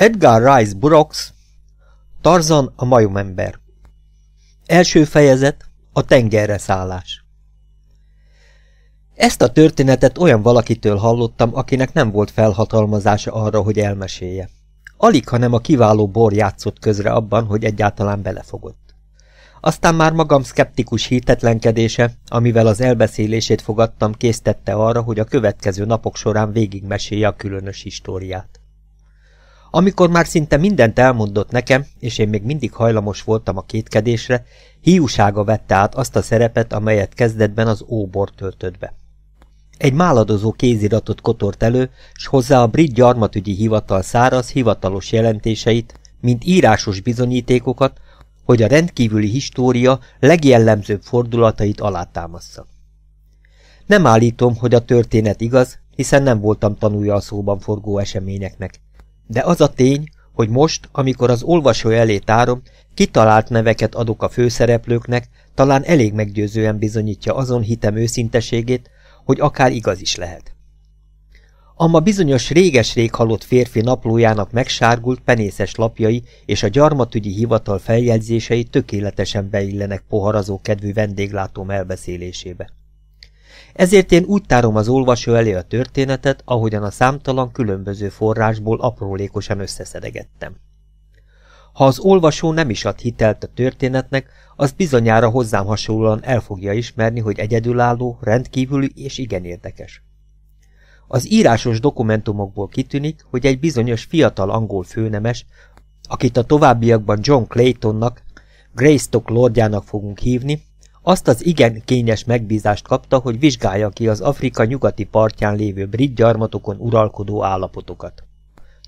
Edgar Rice Burroughs Tarzan a majomember Első fejezet A tengerre szállás ezt a történetet olyan valakitől hallottam, akinek nem volt felhatalmazása arra, hogy elmesélje. Alig, hanem a kiváló bor játszott közre abban, hogy egyáltalán belefogott. Aztán már magam szkeptikus hitetlenkedése, amivel az elbeszélését fogadtam, késztette arra, hogy a következő napok során végigmesélje a különös históriát. Amikor már szinte mindent elmondott nekem, és én még mindig hajlamos voltam a kétkedésre, hiúsága vette át azt a szerepet, amelyet kezdetben az óbor töltött be. Egy máladozó kéziratot kotort elő, s hozzá a brit gyarmatügyi hivatal száraz hivatalos jelentéseit, mint írásos bizonyítékokat, hogy a rendkívüli história legjellemzőbb fordulatait alátámassza. Nem állítom, hogy a történet igaz, hiszen nem voltam tanulja a szóban forgó eseményeknek. De az a tény, hogy most, amikor az olvasó elé tárom, kitalált neveket adok a főszereplőknek, talán elég meggyőzően bizonyítja azon hitem őszinteségét, hogy akár igaz is lehet. Amma bizonyos réges-rég halott férfi naplójának megsárgult penészes lapjai és a gyarmatügyi hivatal feljegyzései tökéletesen beillenek poharazó kedvű vendéglátóm elbeszélésébe. Ezért én úgy tárom az olvasó elé a történetet, ahogyan a számtalan különböző forrásból aprólékosan összeszedegettem. Ha az olvasó nem is ad hitelt a történetnek, az bizonyára hozzám hasonlóan el fogja ismerni, hogy egyedülálló, rendkívüli és igen érdekes. Az írásos dokumentumokból kitűnik, hogy egy bizonyos fiatal angol főnemes, akit a továbbiakban John Claytonnak, Greystock lordjának fogunk hívni, azt az igen kényes megbízást kapta, hogy vizsgálja ki az Afrika nyugati partján lévő brit gyarmatokon uralkodó állapotokat.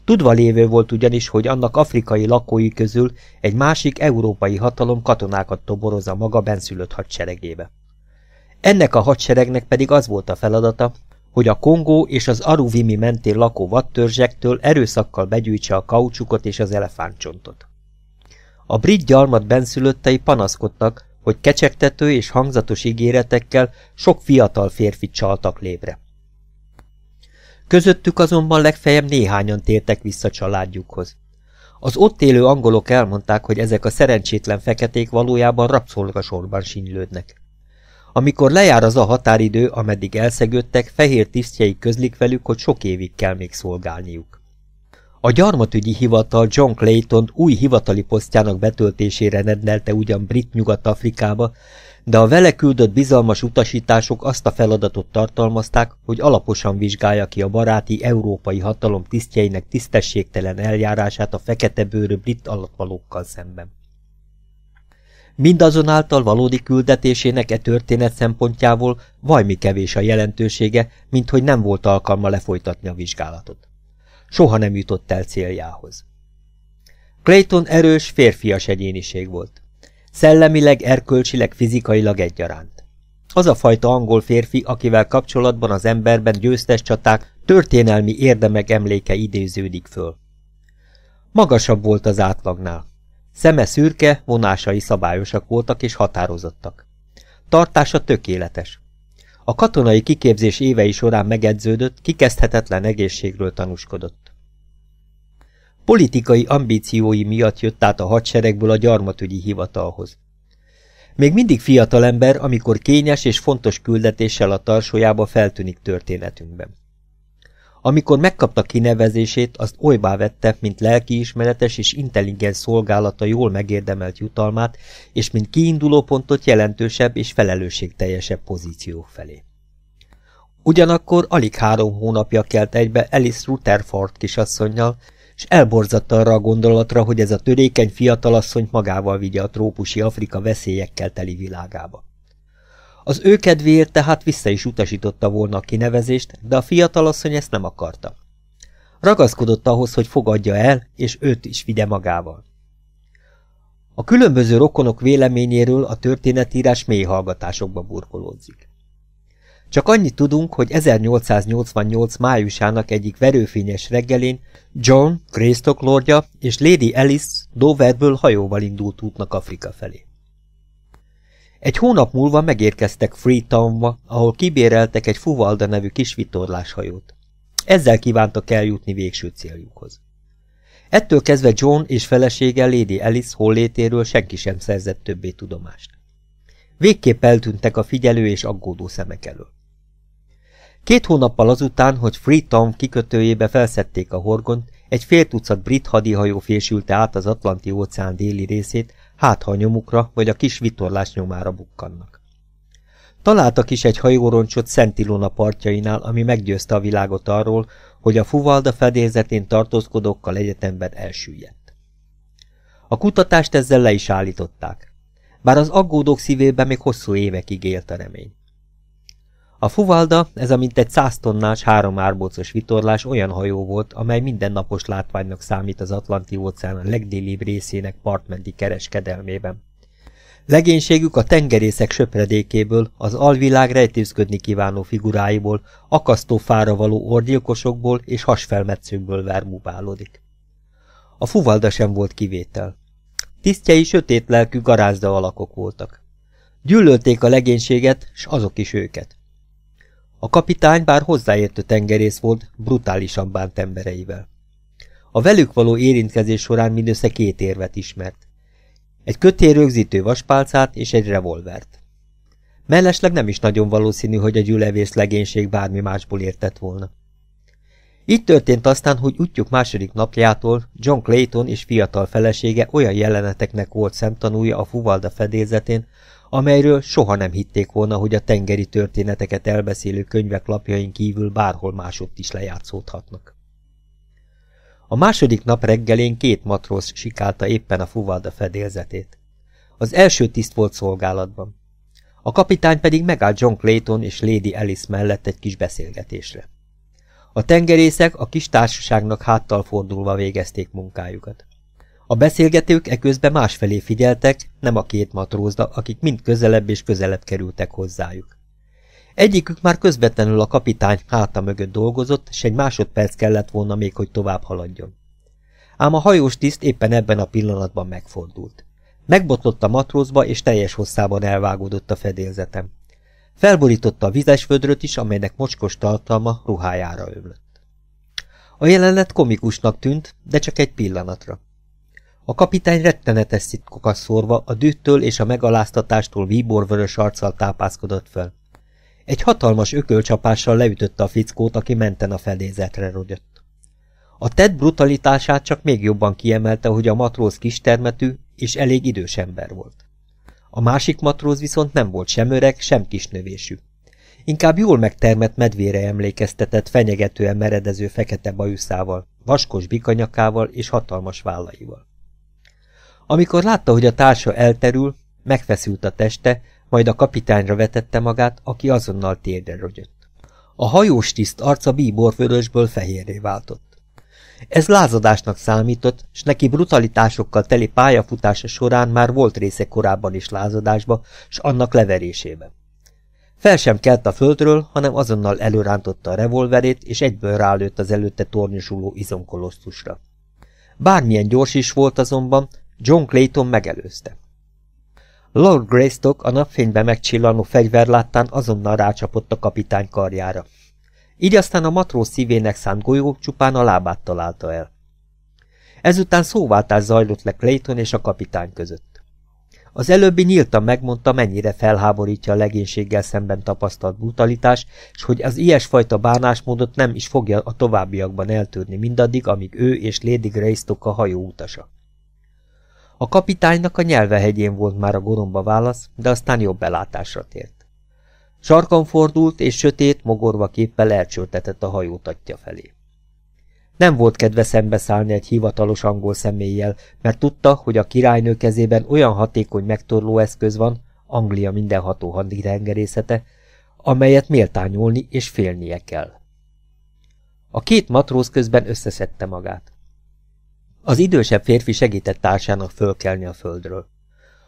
Tudva lévő volt ugyanis, hogy annak afrikai lakói közül egy másik európai hatalom katonákat toboroz a maga benszülött hadseregébe. Ennek a hadseregnek pedig az volt a feladata, hogy a Kongó és az Aruvimi mentén lakó vattörzsektől erőszakkal begyűjtse a kaucsukot és az elefántcsontot. A brit gyarmat benszülöttei panaszkodtak, hogy kecsegtető és hangzatos ígéretekkel sok fiatal férfi csaltak lébre. Közöttük azonban legfeljebb néhányan tértek vissza családjukhoz. Az ott élő angolok elmondták, hogy ezek a szerencsétlen feketék valójában rabszolgasorban sinylődnek. Amikor lejár az a határidő, ameddig elszegődtek, fehér tisztjeik közlik velük, hogy sok évig kell még szolgálniuk. A gyarmatügyi hivatal John clayton új hivatali posztjának betöltésére rendelte ugyan brit Nyugat-Afrikába, de a vele küldött bizalmas utasítások azt a feladatot tartalmazták, hogy alaposan vizsgálja ki a baráti európai hatalom tisztjeinek tisztességtelen eljárását a fekete bőrű brit alattvalókkal szemben. Mindazonáltal valódi küldetésének e történet szempontjából vajmi kevés a jelentősége, mint hogy nem volt alkalma lefolytatni a vizsgálatot. Soha nem jutott el céljához. Clayton erős, férfias egyéniség volt. Szellemileg, erkölcsileg, fizikailag egyaránt. Az a fajta angol férfi, akivel kapcsolatban az emberben győztes csaták, történelmi érdemek emléke idéződik föl. Magasabb volt az átlagnál. Szeme szürke, vonásai szabályosak voltak és határozottak. Tartása tökéletes. A katonai kiképzés évei során megedződött, kikezdhetetlen egészségről tanúskodott. Politikai ambíciói miatt jött át a hadseregből a gyarmatügyi hivatalhoz. Még mindig ember, amikor kényes és fontos küldetéssel a tarsójába feltűnik történetünkben. Amikor megkapta kinevezését, azt olybá vette, mint lelkiismeretes és intelligens szolgálata jól megérdemelt jutalmát, és mint kiindulópontot jelentősebb és felelősségteljesebb pozíciók felé. Ugyanakkor alig három hónapja kelt egybe Alice Rutherford kisasszonynal, és elborzadt arra a gondolatra, hogy ez a törékeny fiatalasszony magával vigye a trópusi Afrika veszélyekkel teli világába. Az ő kedvéért tehát vissza is utasította volna a kinevezést, de a fiatalasszony ezt nem akarta. Ragaszkodott ahhoz, hogy fogadja el, és őt is vigye magával. A különböző rokonok véleményéről a történetírás mély hallgatásokba burkolódzik. Csak annyit tudunk, hogy 1888 májusának egyik verőfényes reggelén John, Greystock lordja és Lady Alice Doverből hajóval indult útnak Afrika felé. Egy hónap múlva megérkeztek Freetownba, ahol kibéreltek egy Fuvalda nevű kis vitorláshajót. Ezzel kívántak eljutni végső céljukhoz. Ettől kezdve John és felesége Lady Alice hollétéről senki sem szerzett többé tudomást. Végképp eltűntek a figyelő és aggódó szemek elől. Két hónappal azután, hogy Freetown kikötőjébe felszedték a horgont, egy fél tucat brit hadihajó fésülte át az Atlanti óceán déli részét, hát ha nyomukra vagy a kis vitorlás nyomára bukkannak. Találtak is egy hajóroncsot Szent Ilona partjainál, ami meggyőzte a világot arról, hogy a fuvalda fedélzetén tartózkodókkal egyetemben elsüllyedt. A kutatást ezzel le is állították, bár az aggódók szívében még hosszú évekig élt a remény. A fuvalda, ez a mintegy száz tonnás, három árbocos vitorlás olyan hajó volt, amely mindennapos látványnak számít az Atlanti óceán legdélibb részének partmenti kereskedelmében. Legénységük a tengerészek söpredékéből, az alvilág rejtőzködni kívánó figuráiból, akasztófára való orgyilkosokból és hasfelmetszőkből vermubálódik. A fuvalda sem volt kivétel. Tisztjei sötét lelkű garázda alakok voltak. Gyűlölték a legénységet, s azok is őket. A kapitány bár hozzáértő tengerész volt, brutálisan bánt embereivel. A velük való érintkezés során mindössze két érvet ismert. Egy kötél rögzítő vaspálcát és egy revolvert. Mellesleg nem is nagyon valószínű, hogy a gyülevész legénység bármi másból értett volna. Így történt aztán, hogy útjuk második napjától John Clayton és fiatal felesége olyan jeleneteknek volt szemtanúja a Fuvalda fedélzetén, amelyről soha nem hitték volna, hogy a tengeri történeteket elbeszélő könyvek lapjain kívül bárhol másodt is lejátszódhatnak. A második nap reggelén két matróz sikálta éppen a fuvalda fedélzetét. Az első tiszt volt szolgálatban. A kapitány pedig megállt John Clayton és Lady Alice mellett egy kis beszélgetésre. A tengerészek a kis társaságnak háttal fordulva végezték munkájukat. A beszélgetők eközben másfelé figyeltek, nem a két matrózda, akik mind közelebb és közelebb kerültek hozzájuk. Egyikük már közvetlenül a kapitány háta mögött dolgozott, s egy másodperc kellett volna még, hogy tovább haladjon. Ám a hajós tiszt éppen ebben a pillanatban megfordult. Megbotlott a matrózba, és teljes hosszában elvágódott a fedélzetem. Felborította a vizes vödröt is, amelynek mocskos tartalma ruhájára ömlött. A jelenet komikusnak tűnt, de csak egy pillanatra. A kapitány rettenetes szitkokat szórva a dühtől és a megaláztatástól víborvörös arccal tápászkodott fel. Egy hatalmas ökölcsapással leütötte a fickót, aki menten a fedézetre rogyott. A Ted brutalitását csak még jobban kiemelte, hogy a matróz kistermetű és elég idős ember volt. A másik matróz viszont nem volt sem öreg, sem kisnövésű. Inkább jól megtermett medvére emlékeztetett fenyegetően meredező fekete bajuszával, vaskos bikanyakával és hatalmas vállaival. Amikor látta, hogy a társa elterül, megfeszült a teste, majd a kapitányra vetette magát, aki azonnal térdre rogyott. A hajós tiszt arca bíborvörösből fehérré váltott. Ez lázadásnak számított, s neki brutalitásokkal teli pályafutása során már volt része korábban is lázadásba, s annak leverésébe. Fel sem kelt a földről, hanem azonnal előrántotta a revolverét, és egyből rálőtt az előtte tornyosuló izomkolosztusra. Bármilyen gyors is volt azonban, John Clayton megelőzte. Lord Greystock a napfénybe megcsillanó fegyver láttán azonnal rácsapott a kapitány karjára. Így aztán a matróz szívének szánt golyó csupán a lábát találta el. Ezután szóváltás zajlott le Clayton és a kapitány között. Az előbbi nyíltan megmondta, mennyire felháborítja a legénységgel szemben tapasztalt brutalitás, és hogy az ilyesfajta bánásmódot nem is fogja a továbbiakban eltűrni mindaddig, amíg ő és Lady Greystock a hajó utasa. A kapitánynak a nyelvehegyén volt már a goromba válasz, de aztán jobb belátásra tért. Sarkan fordult, és sötét, mogorva képpel elcsörtetett a hajót atya felé. Nem volt kedve szembeszállni egy hivatalos angol személlyel, mert tudta, hogy a királynő kezében olyan hatékony megtorló eszköz van, Anglia mindenható haditengerészete, amelyet méltányolni és félnie kell. A két matróz közben összeszedte magát. Az idősebb férfi segített társának fölkelni a földről.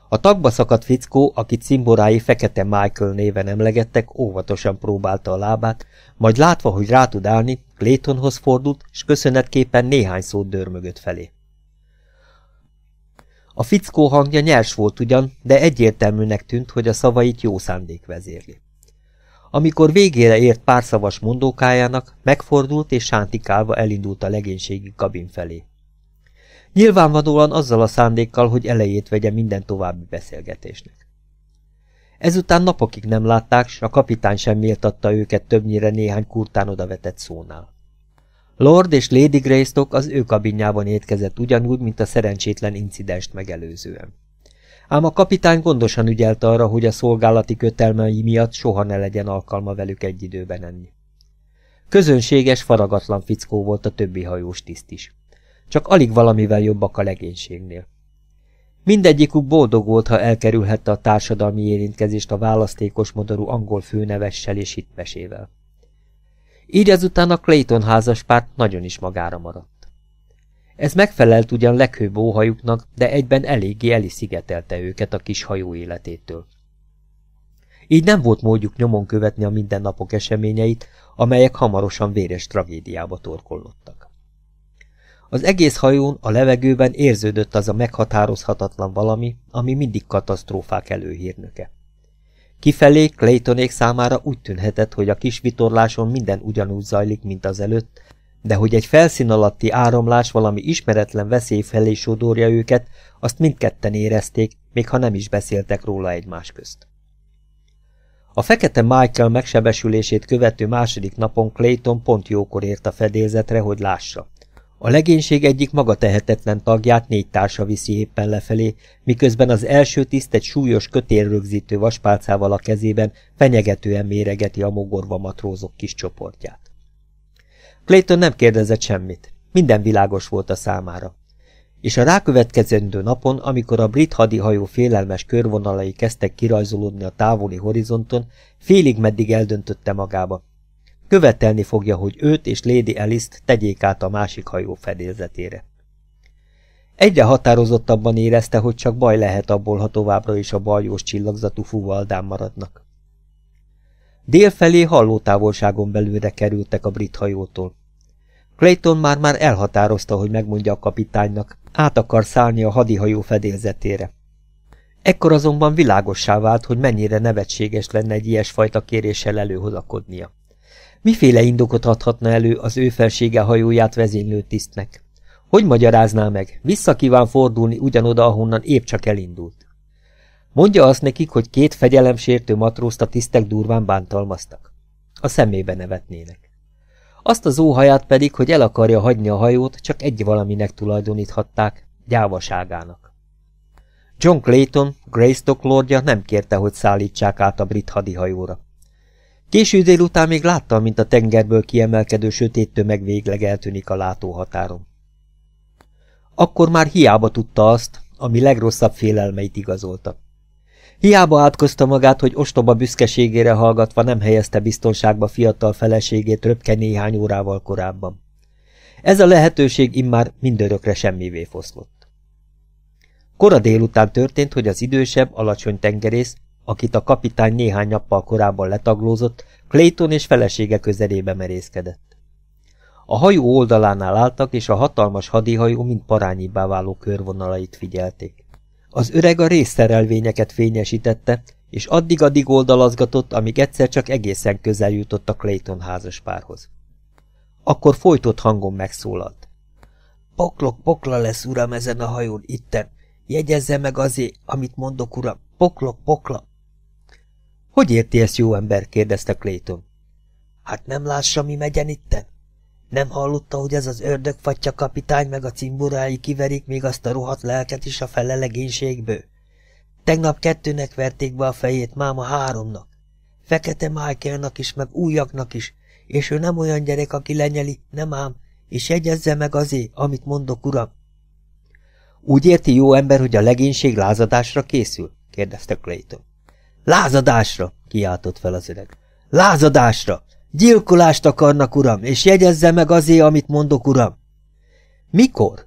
A tagba szakadt fickó, akit szimborái fekete Michael néven emlegettek, óvatosan próbálta a lábát, majd látva, hogy rá tud állni, Claytonhoz fordult, és köszönetképpen néhány szót dörmögött felé. A fickó hangja nyers volt ugyan, de egyértelműnek tűnt, hogy a szavait jó szándék vezérli. Amikor végére ért pár szavas mondókájának, megfordult és sántikálva elindult a legénységi kabin felé. Nyilvánvalóan azzal a szándékkal, hogy elejét vegye minden további beszélgetésnek. Ezután napokig nem látták, s a kapitány sem méltatta őket többnyire néhány kurtán odavetett szónál. Lord és Lady Greystock az ő kabinjában étkezett ugyanúgy, mint a szerencsétlen incidenst megelőzően. Ám a kapitány gondosan ügyelt arra, hogy a szolgálati kötelmei miatt soha ne legyen alkalma velük egy időben enni. Közönséges, faragatlan fickó volt a többi hajós tiszt is. Csak alig valamivel jobbak a legénységnél. Mindegyikük boldog volt, ha elkerülhette a társadalmi érintkezést a választékos modorú angol főnevessel és hitmesével. Így azután a Clayton házaspárt nagyon is magára maradt. Ez megfelelt ugyan leghőbb óhajuknak, de egyben eléggé eliszigetelte őket a kis hajó életétől. Így nem volt módjuk nyomon követni a mindennapok eseményeit, amelyek hamarosan véres tragédiába torkollottak. Az egész hajón, a levegőben érződött az a meghatározhatatlan valami, ami mindig katasztrófák előhírnöke. Kifelé Claytonék számára úgy tűnhetett, hogy a kis vitorláson minden ugyanúgy zajlik, mint az előtt, de hogy egy felszín alatti áramlás valami ismeretlen veszély felé sodorja őket, azt mindketten érezték, még ha nem is beszéltek róla egymás közt. A fekete Michael megsebesülését követő második napon Clayton pont jókor ért a fedélzetre, hogy lássa. A legénység egyik maga tehetetlen tagját négy társa viszi éppen lefelé, miközben az első tiszt egy súlyos kötélrögzítő vaspálcával a kezében fenyegetően méregeti a mogorva matrózok kis csoportját. Clayton nem kérdezett semmit, minden világos volt a számára. És a rákövetkezendő napon, amikor a brit hadihajó félelmes körvonalai kezdtek kirajzolódni a távoli horizonton, félig meddig eldöntötte magába. Követelni fogja, hogy őt és Lady Alice-t tegyék át a másik hajó fedélzetére. Egyre határozottabban érezte, hogy csak baj lehet abból, ha továbbra is a baljós csillagzatú fuvaldán maradnak. Délfelé halló távolságon belülre kerültek a brit hajótól. Clayton már-már már elhatározta, hogy megmondja a kapitánynak, át akar szállni a hadihajó fedélzetére. Ekkor azonban világossá vált, hogy mennyire nevetséges lenne egy ilyesfajta kéréssel előhozakodnia. Miféle indokot adhatna elő az ő felsége hajóját vezénylő tisztnek? Hogy magyarázná meg? Vissza kíván fordulni ugyanoda, ahonnan épp csak elindult. Mondja azt nekik, hogy két fegyelemsértő matrózt a tisztek durván bántalmaztak. A szemébe nevetnének. Azt az óhaját pedig, hogy el akarja hagyni a hajót, csak egy valaminek tulajdoníthatták, gyávaságának. John Clayton, Greystock lordja nem kérte, hogy szállítsák át a brit hadihajóra. Késő délután még látta, mint a tengerből kiemelkedő sötét tömeg végleg eltűnik a látóhatáron. Akkor már hiába tudta azt, ami legrosszabb félelmeit igazolta. Hiába átkozta magát, hogy ostoba büszkeségére hallgatva nem helyezte biztonságba fiatal feleségét röpke néhány órával korábban. Ez a lehetőség immár mindörökre semmivé foszlott. Kora délután történt, hogy az idősebb, alacsony tengerész akit a kapitány néhány nappal korábban letaglózott, Clayton és felesége közelébe merészkedett. A hajó oldalánál álltak, és a hatalmas hadihajó mind parányibbá váló körvonalait figyelték. Az öreg a részszerelvényeket fényesítette, és addig-addig oldalazgatott, amíg egyszer csak egészen közel jutott a Clayton házaspárhoz. Akkor folytott hangon megszólalt. Poklok pokla lesz, uram, ezen a hajón, itten. Jegyezze meg azért, amit mondok, uram. Poklok pokla. Hogy érti ezt, jó ember? kérdezte Clayton. Hát nem lássa, mi megyen itten? Nem hallotta, hogy ez az ördögfatja kapitány meg a cimborái kiverik még azt a rohadt lelket is a felelegénységből? Tegnap kettőnek verték be a fejét, máma háromnak. Fekete Michaelnak is, meg újaknak is, és ő nem olyan gyerek, aki lenyeli, nem ám, és jegyezze meg azé, amit mondok, uram. Úgy érti jó ember, hogy a legénység lázadásra készül? kérdezte Clayton. Lázadásra! kiáltott fel az öreg. Lázadásra! Gyilkolást akarnak, uram, és jegyezze meg azé, amit mondok, uram! Mikor?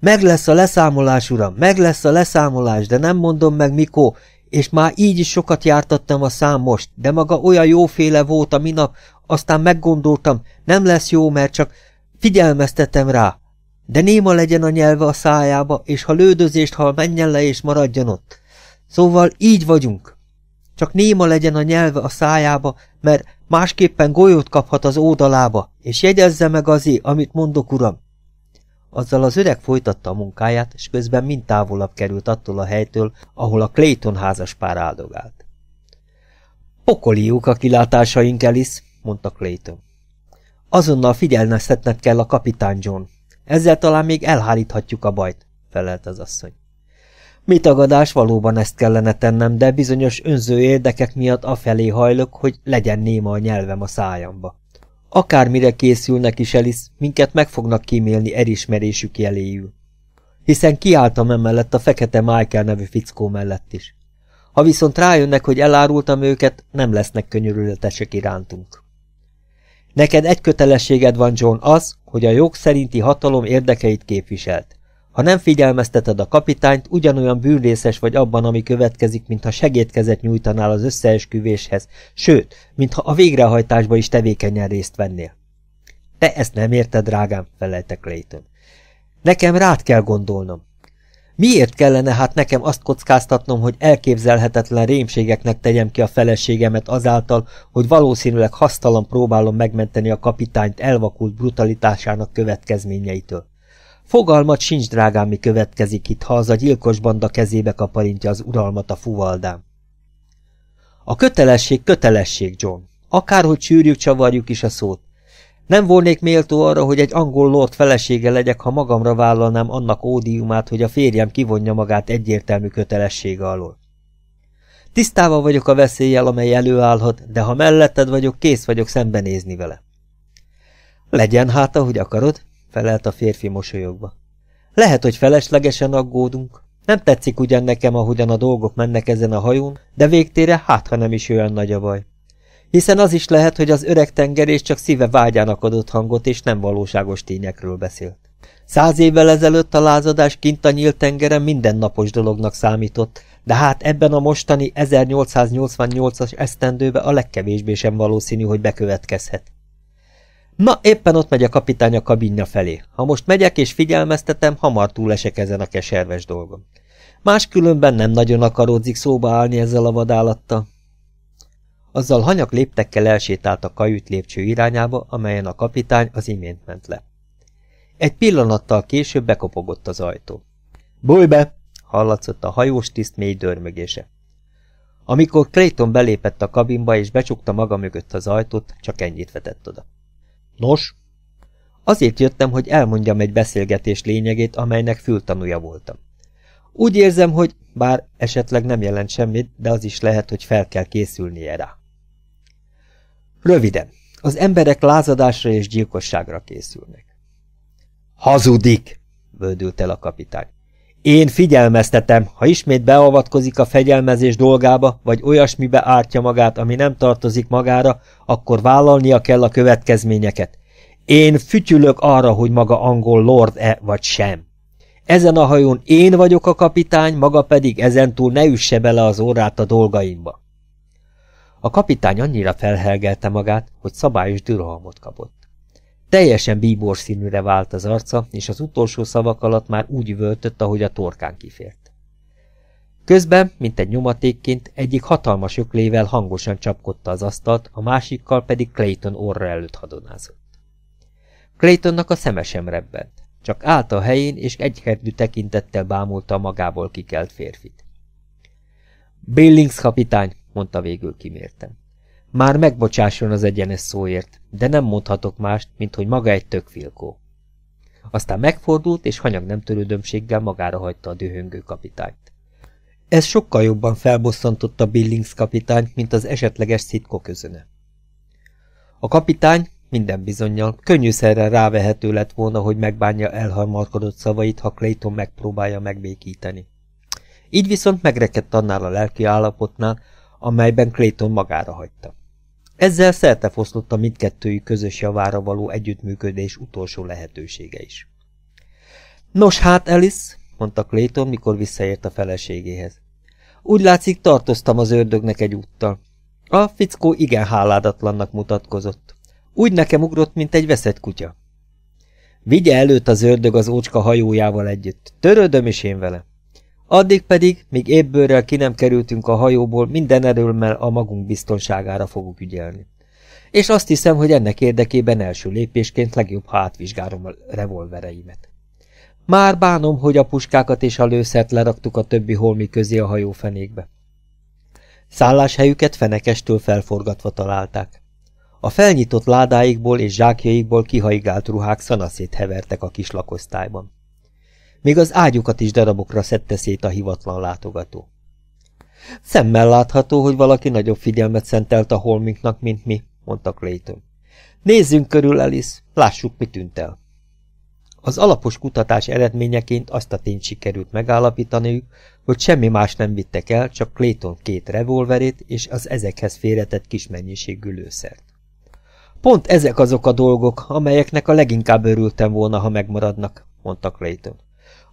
Meg lesz a leszámolás, uram, meg lesz a leszámolás, de nem mondom meg mikor, és már így is sokat jártattam a szám most, de maga olyan jóféle volt a minap, aztán meggondoltam, nem lesz jó, mert csak figyelmeztetem rá. De néma legyen a nyelve a szájába, és ha lődözést hal, menjen le és maradjon ott. Szóval így vagyunk. Csak néma legyen a nyelve a szájába, mert másképpen golyót kaphat az ódalába, és jegyezze meg azé, amit mondok, uram. Azzal az öreg folytatta a munkáját, és közben mind távolabb került attól a helytől, ahol a Clayton házas pár áldogált. Pokoliuk a kilátásaink, Alice, mondta Clayton. Azonnal figyelmeztetned kell a kapitány John. Ezzel talán még elháríthatjuk a bajt, felelt az asszony. Mi tagadás valóban ezt kellene tennem, de bizonyos önző érdekek miatt afelé hajlok, hogy legyen néma a nyelvem a szájamba. Akármire készülnek is Elis, minket meg fognak kímélni erismerésük jeléül. Hiszen kiálltam emellett a fekete Michael nevű fickó mellett is. Ha viszont rájönnek, hogy elárultam őket, nem lesznek könyörületesek irántunk. Neked egy kötelességed van, John, az, hogy a jog szerinti hatalom érdekeit képviselt. Ha nem figyelmezteted a kapitányt, ugyanolyan bűnrészes vagy abban, ami következik, mintha segédkezet nyújtanál az összeesküvéshez, sőt, mintha a végrehajtásba is tevékenyen részt vennél. Te ezt nem érted, drágám, felelte Clayton. Nekem rád kell gondolnom. Miért kellene hát nekem azt kockáztatnom, hogy elképzelhetetlen rémségeknek tegyem ki a feleségemet azáltal, hogy valószínűleg hasztalan próbálom megmenteni a kapitányt elvakult brutalitásának következményeitől? Fogalmat sincs, drágám, mi következik itt, ha az a gyilkos banda kezébe kaparintja az uralmat a fuvaldám. A kötelesség kötelesség, John. Akárhogy sűrjük, csavarjuk is a szót. Nem volnék méltó arra, hogy egy angol lord felesége legyek, ha magamra vállalnám annak ódiumát, hogy a férjem kivonja magát egyértelmű kötelessége alól. Tisztában vagyok a veszéllyel, amely előállhat, de ha melletted vagyok, kész vagyok szembenézni vele. Legyen hát, ahogy akarod, felelt a férfi mosolyogva. Lehet, hogy feleslegesen aggódunk. Nem tetszik ugyan nekem, ahogyan a dolgok mennek ezen a hajón, de végtére hát, ha nem is olyan nagy a baj. Hiszen az is lehet, hogy az öreg tengerés csak szíve vágyának adott hangot, és nem valóságos tényekről beszélt. Száz évvel ezelőtt a lázadás kint a nyílt tengeren mindennapos dolognak számított, de hát ebben a mostani 1888-as esztendőbe a legkevésbé sem valószínű, hogy bekövetkezhet. Na, éppen ott megy a kapitány a kabinja felé. Ha most megyek és figyelmeztetem, hamar túlesek ezen a keserves dolgon. Máskülönben nem nagyon akaródzik szóba állni ezzel a vadállattal. Azzal hanyak léptekkel elsétált a kajüt lépcső irányába, amelyen a kapitány az imént ment le. Egy pillanattal később bekopogott az ajtó. – Bújj be! – hallatszott a hajós tiszt mély dörmögése. Amikor Clayton belépett a kabinba és becsukta maga mögött az ajtót, csak ennyit vetett oda. Nos? Azért jöttem, hogy elmondjam egy beszélgetés lényegét, amelynek fültanúja voltam. Úgy érzem, hogy bár esetleg nem jelent semmit, de az is lehet, hogy fel kell készülnie rá. Röviden, az emberek lázadásra és gyilkosságra készülnek. Hazudik! bődült el a kapitány. Én figyelmeztetem, ha ismét beavatkozik a fegyelmezés dolgába, vagy olyasmibe ártja magát, ami nem tartozik magára, akkor vállalnia kell a következményeket. Én fütyülök arra, hogy maga angol lord-e vagy sem. Ezen a hajón én vagyok a kapitány, maga pedig ezentúl ne üsse bele az órát a dolgaimba. A kapitány annyira felhelgelte magát, hogy szabályos dürohamot kapott. Teljesen bíbor színűre vált az arca, és az utolsó szavak alatt már úgy völtött, ahogy a torkán kifért. Közben, mint egy nyomatékként, egyik hatalmas öklével hangosan csapkodta az asztalt, a másikkal pedig Clayton orra előtt hadonázott. Claytonnak a szeme sem rebbent, csak állt a helyén, és egyhetű tekintettel bámulta a magából kikelt férfit. Billings kapitány, mondta végül kimértem. Már megbocsásson az egyenes szóért, de nem mondhatok mást, mint hogy maga egy tökfilkó. Aztán megfordult, és hanyag nem törődömséggel magára hagyta a dühöngő kapitányt. Ez sokkal jobban felbosszantotta Billings kapitányt, mint az esetleges szitko közöne. A kapitány minden bizonyal könnyűszerrel rávehető lett volna, hogy megbánja elharmarkodott szavait, ha Clayton megpróbálja megbékíteni. Így viszont megrekedt annál a lelki állapotnál, amelyben Clayton magára hagyta. Ezzel szertefoszlott a mindkettőjük közös javára való együttműködés utolsó lehetősége is. Nos hát, Alice, mondta Clayton, mikor visszaért a feleségéhez. Úgy látszik, tartoztam az ördögnek egy úttal. A fickó igen háládatlannak mutatkozott. Úgy nekem ugrott, mint egy veszett kutya. Vigye előtt az ördög az ócska hajójával együtt. Törődöm is én vele. Addig pedig, míg ébbőrrel ki nem kerültünk a hajóból, minden erőmmel a magunk biztonságára fogok ügyelni. És azt hiszem, hogy ennek érdekében első lépésként legjobb, ha átvizsgálom a revolvereimet. Már bánom, hogy a puskákat és a lőszert leraktuk a többi holmi közé a hajó fenékbe. Szálláshelyüket fenekestől felforgatva találták. A felnyitott ládáikból és zsákjaikból kihaigált ruhák szanaszét hevertek a kis lakosztályban. Még az ágyukat is darabokra szedte szét a hivatlan látogató. Szemmel látható, hogy valaki nagyobb figyelmet szentelt a holminknak, mint mi, mondta Clayton. Nézzünk körül, Alice, lássuk, mi tűnt el. Az alapos kutatás eredményeként azt a tényt sikerült megállapítaniuk, hogy semmi más nem vittek el, csak Clayton két revolverét és az ezekhez félretett kis mennyiségű lőszert. Pont ezek azok a dolgok, amelyeknek a leginkább örültem volna, ha megmaradnak, mondta Clayton.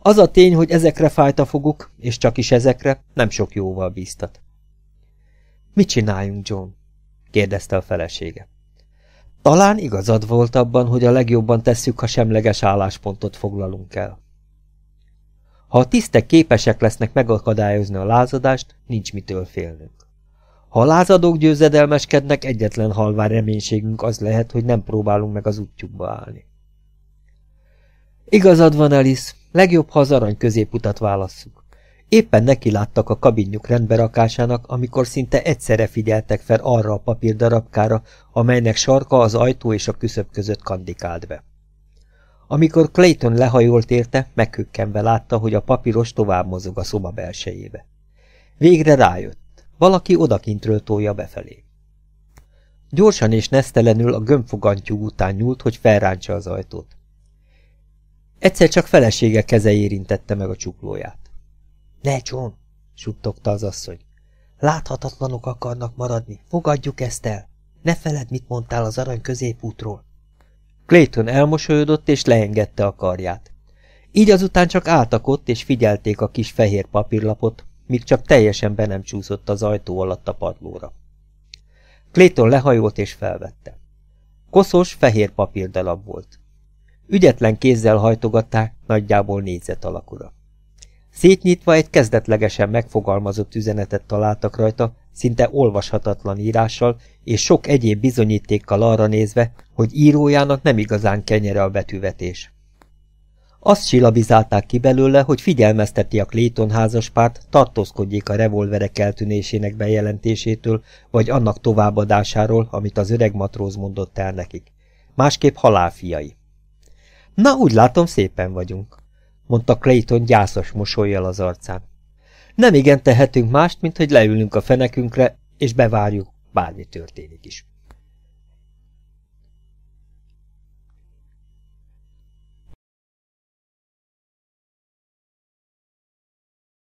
Az a tény, hogy ezekre fájt a foguk, és csak is ezekre, nem sok jóval bíztat. Mit csináljunk, John? kérdezte a felesége. Talán igazad volt abban, hogy a legjobban tesszük, ha semleges álláspontot foglalunk el. Ha a tisztek képesek lesznek megakadályozni a lázadást, nincs mitől félnünk. Ha a lázadók győzedelmeskednek, egyetlen halvár reménységünk az lehet, hogy nem próbálunk meg az útjukba állni. Igazad van, Alice, Legjobb, ha az arany középutat válasszuk. Éppen neki láttak a kabinjuk rendberakásának, amikor szinte egyszerre figyeltek fel arra a papír darabkára, amelynek sarka az ajtó és a küszöb között kandikált be. Amikor Clayton lehajolt érte, meghökkenve látta, hogy a papíros tovább mozog a szoba belsejébe. Végre rájött. Valaki odakintről tolja befelé. Gyorsan és nesztelenül a gömbfogantyú után nyúlt, hogy felrántsa az ajtót. Egyszer csak felesége keze érintette meg a csuklóját. – Ne, John! – suttogta az asszony. – Láthatatlanok akarnak maradni, fogadjuk ezt el! Ne feled, mit mondtál az arany középútról! Clayton elmosolyodott és leengedte a karját. Így azután csak álltak ott és figyelték a kis fehér papírlapot, míg csak teljesen be nem csúszott az ajtó alatt a padlóra. Clayton lehajolt és felvette. Koszos, fehér papírdalap volt. Ügyetlen kézzel hajtogatták nagyjából négyzet alakúra. Szétnyitva egy kezdetlegesen megfogalmazott üzenetet találtak rajta, szinte olvashatatlan írással, és sok egyéb bizonyítékkal arra nézve, hogy írójának nem igazán kenyere a betűvetés. Azt silabizálták ki belőle, hogy figyelmezteti a Clayton házaspárt, tartózkodjék a revolverek eltűnésének bejelentésétől, vagy annak továbbadásáról, amit az öreg matróz mondott el nekik. Másképp halálfiai. Na, úgy látom, szépen vagyunk, mondta Clayton gyászos mosolyjal az arcán. Nem igen tehetünk mást, mint hogy leülünk a fenekünkre, és bevárjuk, bármi történik is.